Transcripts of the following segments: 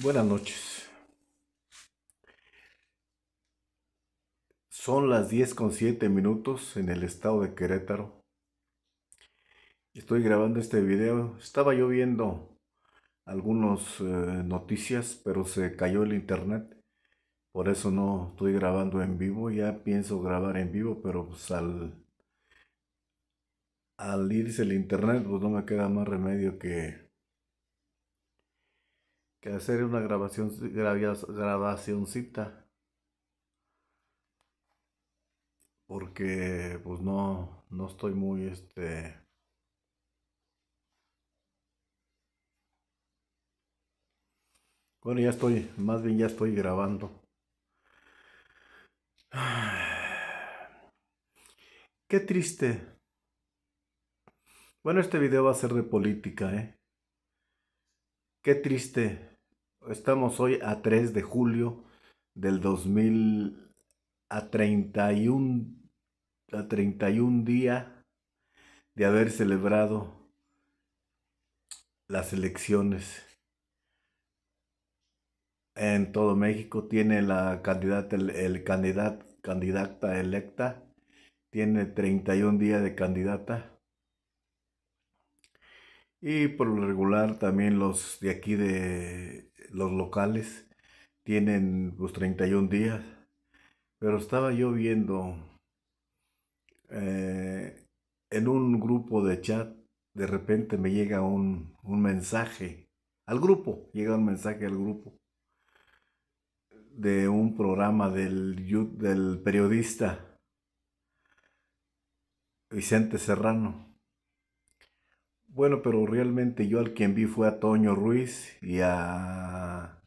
Buenas noches. Son las 10 con minutos en el estado de Querétaro. Estoy grabando este video. Estaba yo viendo algunas eh, noticias, pero se cayó el internet. Por eso no estoy grabando en vivo. Ya pienso grabar en vivo, pero pues, al, al irse el internet, pues no me queda más remedio que que hacer una grabación, grabacioncita. Porque pues no, no estoy muy este... Bueno, ya estoy, más bien ya estoy grabando. Qué triste. Bueno, este video va a ser de política, ¿eh? Qué triste Estamos hoy a 3 de julio del 2000 a 31 a 31 día de haber celebrado las elecciones en todo México tiene la candidata el, candidata electa tiene 31 días de candidata y por lo regular también los de aquí de los locales tienen pues 31 días, pero estaba yo viendo eh, en un grupo de chat, de repente me llega un, un mensaje al grupo, llega un mensaje al grupo de un programa del, del periodista Vicente Serrano bueno, pero realmente yo al quien vi fue a Toño Ruiz y a.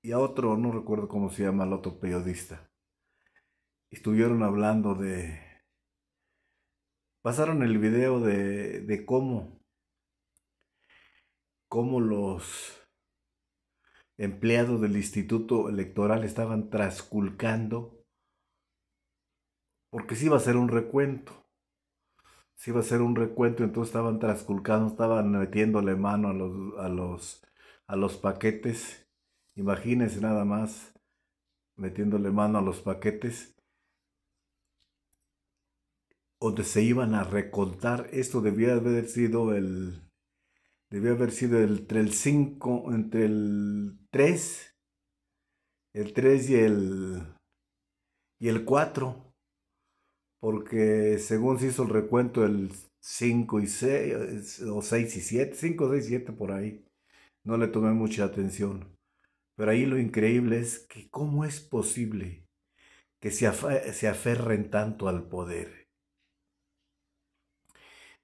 y a otro, no recuerdo cómo se llama, el otro periodista. Estuvieron hablando de. Pasaron el video de, de cómo. cómo los empleados del Instituto Electoral estaban trasculcando. porque sí iba a ser un recuento se iba a hacer un recuento, entonces estaban trasculcando, estaban metiéndole mano a los, a los, a los paquetes. Imagínense nada más metiéndole mano a los paquetes donde se iban a recontar. Esto debía haber sido el debía haber sido entre el 5, entre el 3, el 3 y el y el 4 porque según se hizo el recuento, el 5 y 6, o 6 y 7, 5, 6, 7 por ahí. No le tomé mucha atención. Pero ahí lo increíble es que cómo es posible que se, aferren tanto al poder.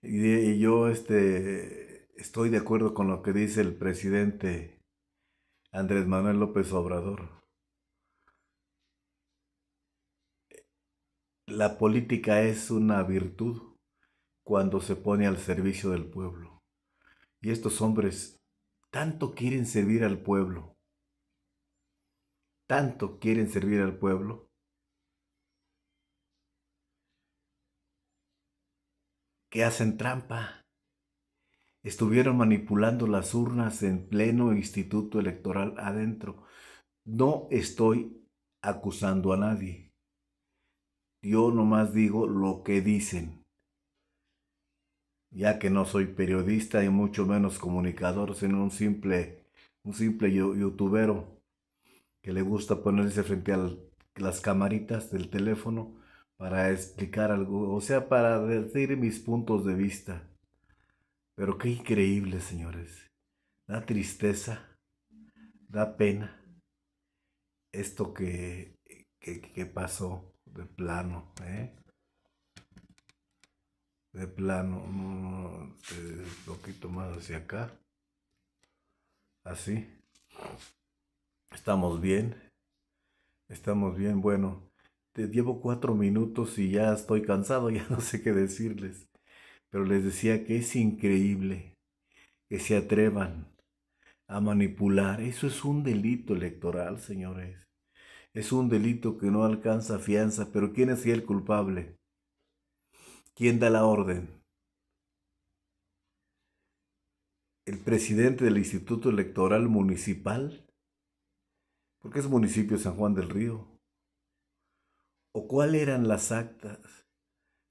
Y, yo este, estoy de acuerdo con lo que dice el presidente Andrés Manuel López Obrador. la política es una virtud cuando se pone al servicio del pueblo. Y estos hombres tanto quieren servir al pueblo, tanto quieren servir al pueblo, que hacen trampa. Estuvieron manipulando las urnas en pleno instituto electoral adentro. No estoy acusando a nadie yo nomás digo lo que dicen. Ya que no soy periodista y mucho menos comunicador, sino un simple, un simple youtubero que le gusta ponerse frente a las camaritas del teléfono para explicar algo, o sea, para decir mis puntos de vista. Pero qué increíble, señores. Da tristeza, da pena esto que ¿Qué, pasó? De plano, ¿eh? De plano, un poquito más hacia acá. Así. Estamos bien. Estamos bien. Bueno, te llevo cuatro minutos y ya estoy cansado, ya no sé qué decirles. Pero les decía que es increíble que se atrevan a manipular. Eso es un delito electoral, señores. Es un delito que no alcanza fianza, pero ¿quién es el culpable? ¿Quién da la orden? ¿El presidente del Instituto Electoral Municipal? Porque es municipio San Juan del Río. ¿O cuáles eran las actas?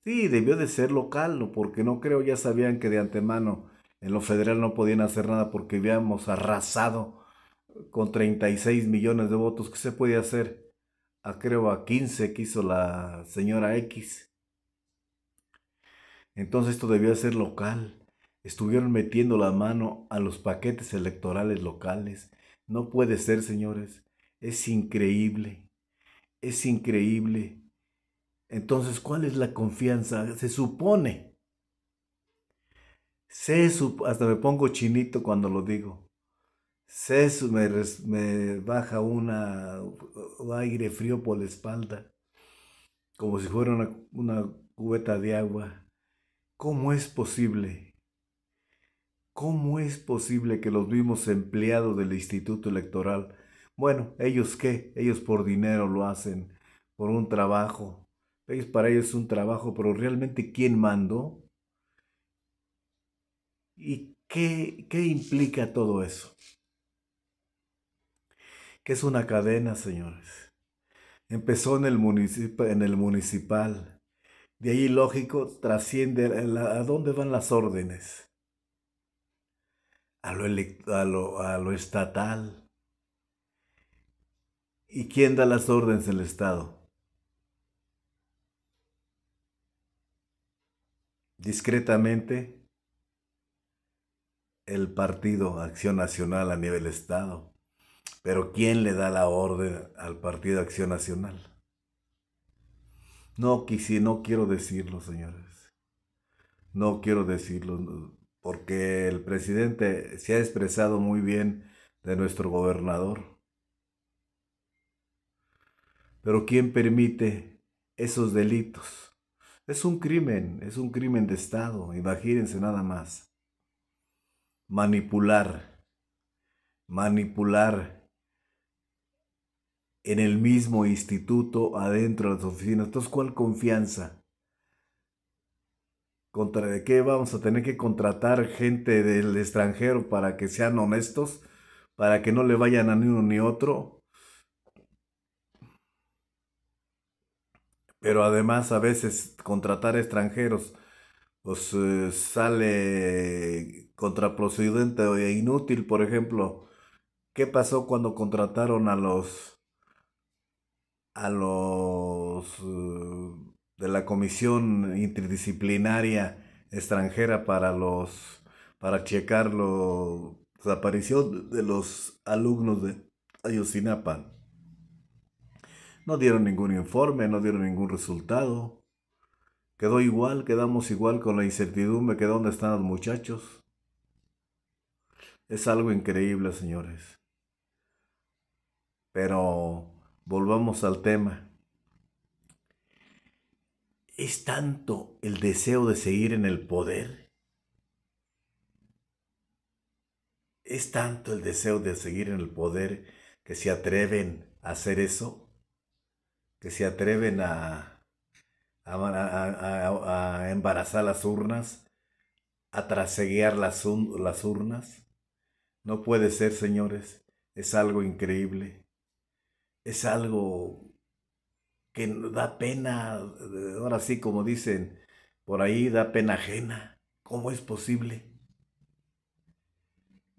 Sí, debió de ser local, porque no creo, ya sabían que de antemano en lo federal no podían hacer nada porque habíamos arrasado con 36 millones de votos, ¿qué se puede hacer? A, ah, creo a 15 que hizo la señora X. Entonces esto debió ser local. Estuvieron metiendo la mano a los paquetes electorales locales. No puede ser, señores. Es increíble. Es increíble. Entonces, ¿cuál es la confianza? Se supone. Se hasta me pongo chinito cuando lo digo. César me, me baja un aire frío por la espalda, como si fuera una, cubeta de agua. ¿Cómo es posible? ¿Cómo es posible que los mismos empleados del Instituto Electoral, bueno, ellos qué, ellos por dinero lo hacen, por un trabajo, ellos para ellos es un trabajo, pero realmente quién mandó? ¿Y qué, qué implica todo eso? que es una cadena, señores. Empezó en el, en el municipal. De ahí, lógico, trasciende a, dónde van las órdenes. A lo, a lo, a lo estatal. ¿Y quién da las órdenes? El Estado. Discretamente, el Partido Acción Nacional a nivel Estado. Pero ¿quién le da la orden al Partido Acción Nacional? No, si no quiero decirlo, señores. No quiero decirlo, porque el presidente se ha expresado muy bien de nuestro gobernador. Pero ¿quién permite esos delitos? Es un crimen, es un crimen de Estado, imagínense nada más. Manipular, manipular en el mismo instituto, adentro de las oficinas. Entonces, ¿cuál confianza? ¿Contra de qué vamos a tener que contratar gente del extranjero para que sean honestos? ¿Para que no le vayan a ni uno ni otro? Pero además a veces contratar extranjeros pues eh, sale contraprocedente o inútil, por ejemplo. ¿Qué pasó cuando contrataron a los a los eh, de la Comisión Interdisciplinaria Extranjera para los para checar los la de los alumnos de Ayotzinapa. No dieron ningún informe, no dieron ningún resultado. Quedó igual, quedamos igual con la incertidumbre que dónde están los muchachos. Es algo increíble, señores. Pero volvamos al tema. Es tanto el deseo de seguir en el poder. Es tanto el deseo de seguir en el poder que se atreven a hacer eso, que se atreven a, a, embarazar las urnas, a traseguear las, las urnas. No puede ser, señores, es algo increíble es algo que da pena, eh, ahora sí como dicen por ahí, da pena ajena. ¿Cómo es posible?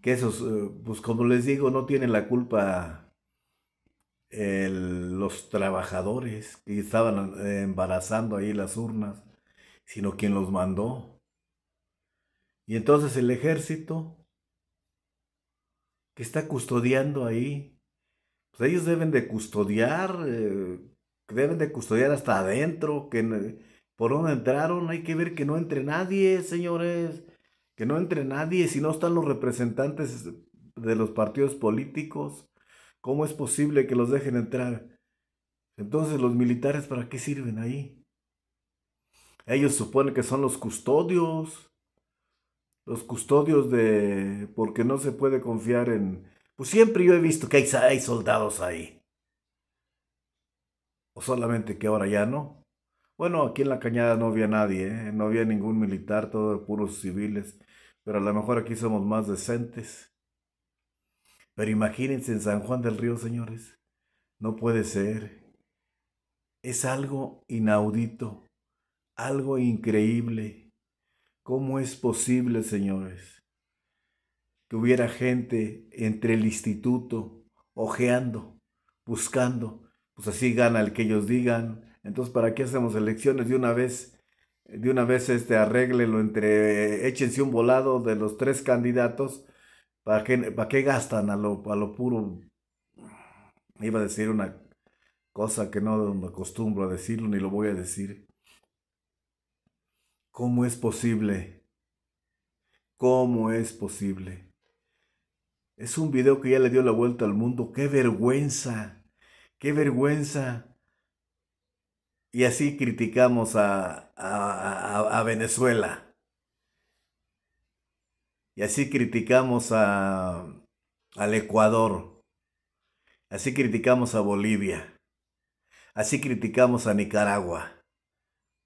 Que esos, eh, pues como les digo, no tienen la culpa los trabajadores que estaban embarazando ahí las urnas, sino quien los mandó. Y entonces el ejército que está custodiando ahí pues, ellos deben de custodiar, eh, deben de custodiar hasta adentro, que por dónde entraron, hay que ver que no entre nadie, señores, que no entre nadie, si no están los representantes de los partidos políticos, ¿cómo es posible que los dejen entrar? Entonces, ¿los militares para qué sirven ahí? Ellos suponen que son los custodios, los custodios de... porque no se puede confiar en pues siempre yo he visto que hay, soldados ahí. O solamente que ahora ya no. Bueno, aquí en la cañada no había nadie, ¿eh? no había ningún militar, todo puros civiles. Pero a lo mejor aquí somos más decentes. Pero imagínense en San Juan del Río, señores. No puede ser. Es algo inaudito, algo increíble. ¿Cómo es posible, señores? que hubiera gente entre el instituto, ojeando, buscando, pues así gana el que ellos digan. Entonces, ¿para qué hacemos elecciones de una vez? De una vez este lo entre, échense un volado de los tres candidatos, ¿para qué, para qué gastan a lo, a lo puro? Iba a decir una cosa que no me acostumbro a decirlo ni lo voy a decir. ¿Cómo es posible? ¿Cómo es posible? Es un video que ya le dio la vuelta al mundo. ¡Qué vergüenza! ¡Qué vergüenza! Y así criticamos a, Venezuela. Y así criticamos a, al Ecuador. Así criticamos a Bolivia. Así criticamos a Nicaragua.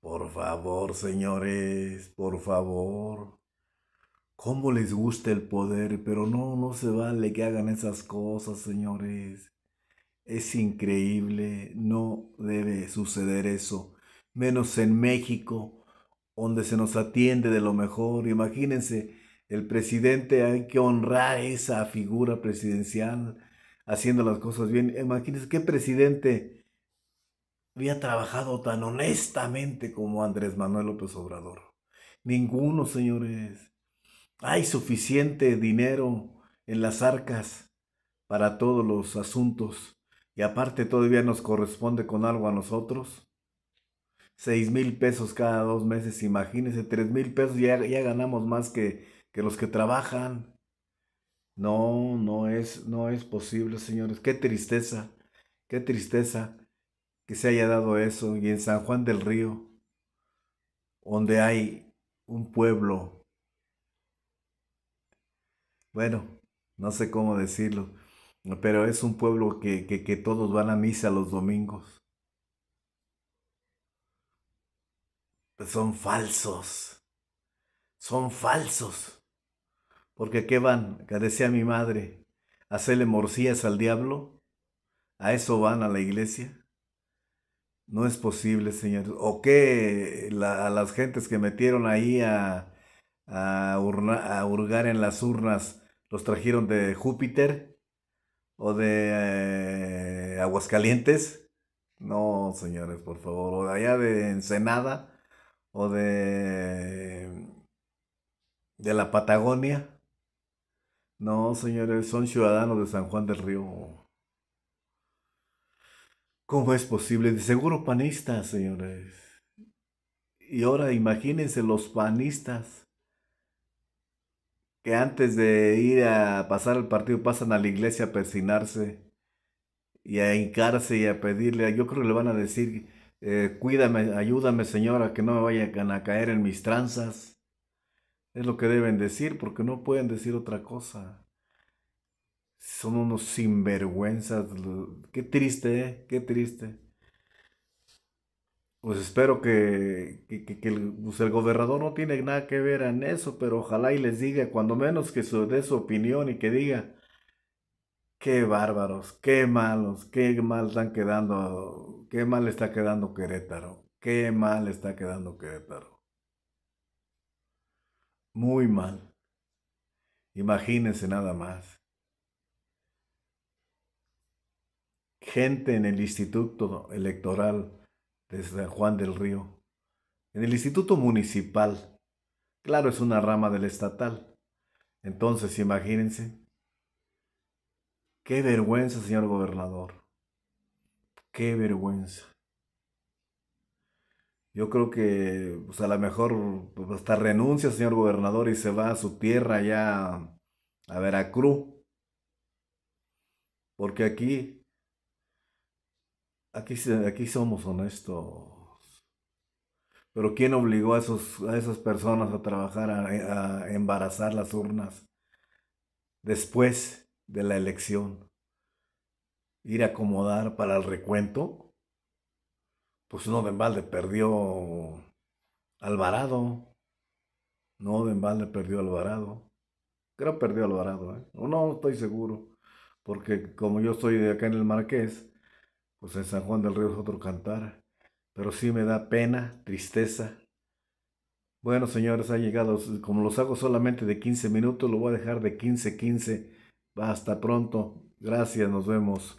Por favor, señores, por favor. ¿Cómo les gusta el poder? Pero no, no se vale que hagan esas cosas, señores. Es increíble, no debe suceder eso. Menos en México, donde se nos atiende de lo mejor. Imagínense, el presidente hay que honrar esa figura presidencial haciendo las cosas bien. Imagínense qué presidente había trabajado tan honestamente como Andrés Manuel López Obrador. Ninguno, señores. Hay suficiente dinero en las arcas para todos los asuntos y aparte todavía nos corresponde con algo a nosotros. Seis mil pesos cada dos meses, imagínense, tres mil pesos ya, ya ganamos más que, que los que trabajan. No, no es, no es posible, señores. Qué tristeza, qué tristeza que se haya dado eso. Y en San Juan del Río, donde hay un pueblo bueno, no sé cómo decirlo, pero es un pueblo que, todos van a misa los domingos. son falsos, son falsos. Porque ¿qué van? Que decía mi madre, hacerle morcillas al diablo. ¿A eso van a la iglesia? No es posible, señores. ¿O qué? a las gentes que metieron ahí a, a, a hurgar en las urnas los trajeron de Júpiter o de eh, Aguascalientes. No, señores, por favor, o de allá de Ensenada o de de la Patagonia. No, señores, son ciudadanos de San Juan del Río. ¿Cómo es posible? De seguro panistas, señores. Y ahora imagínense los panistas que antes de ir a pasar el partido pasan a la iglesia a persinarse y a hincarse y a pedirle, yo creo que le van a decir, eh, cuídame, ayúdame señora, que no me vayan a caer en mis tranzas. Es lo que deben decir porque no pueden decir otra cosa. Son unos sinvergüenzas. Qué triste, ¿eh? Qué triste. Pues espero que, pues, el, gobernador no tiene nada que ver en eso, pero ojalá y les diga, cuando menos que su, dé su opinión y que diga, qué bárbaros, qué malos, qué mal están quedando, qué mal está quedando Querétaro, qué mal está quedando Querétaro. Muy mal. Imagínense nada más. Gente en el instituto electoral desde Juan del Río, en el Instituto Municipal. Claro, es una rama del estatal. Entonces, imagínense. Qué vergüenza, señor gobernador. Qué vergüenza. Yo creo que pues, a lo mejor pues, hasta renuncia, señor gobernador, y se va a su tierra allá a Veracruz. Porque aquí Aquí, aquí somos honestos. Pero ¿quién obligó a, esos, a esas personas a trabajar, a, embarazar las urnas después de la elección? Ir a acomodar para el recuento. Pues no, de balde perdió Alvarado. No, de perdió Alvarado. Creo que perdió Alvarado, No, ¿eh? no estoy seguro. Porque como yo estoy de acá en el Marqués, pues en San Juan del Río es otro cantar, pero sí me da pena, tristeza. Bueno, señores, ha llegado, como los hago solamente de 15 minutos, lo voy a dejar de 15, 15. Hasta pronto. Gracias, nos vemos.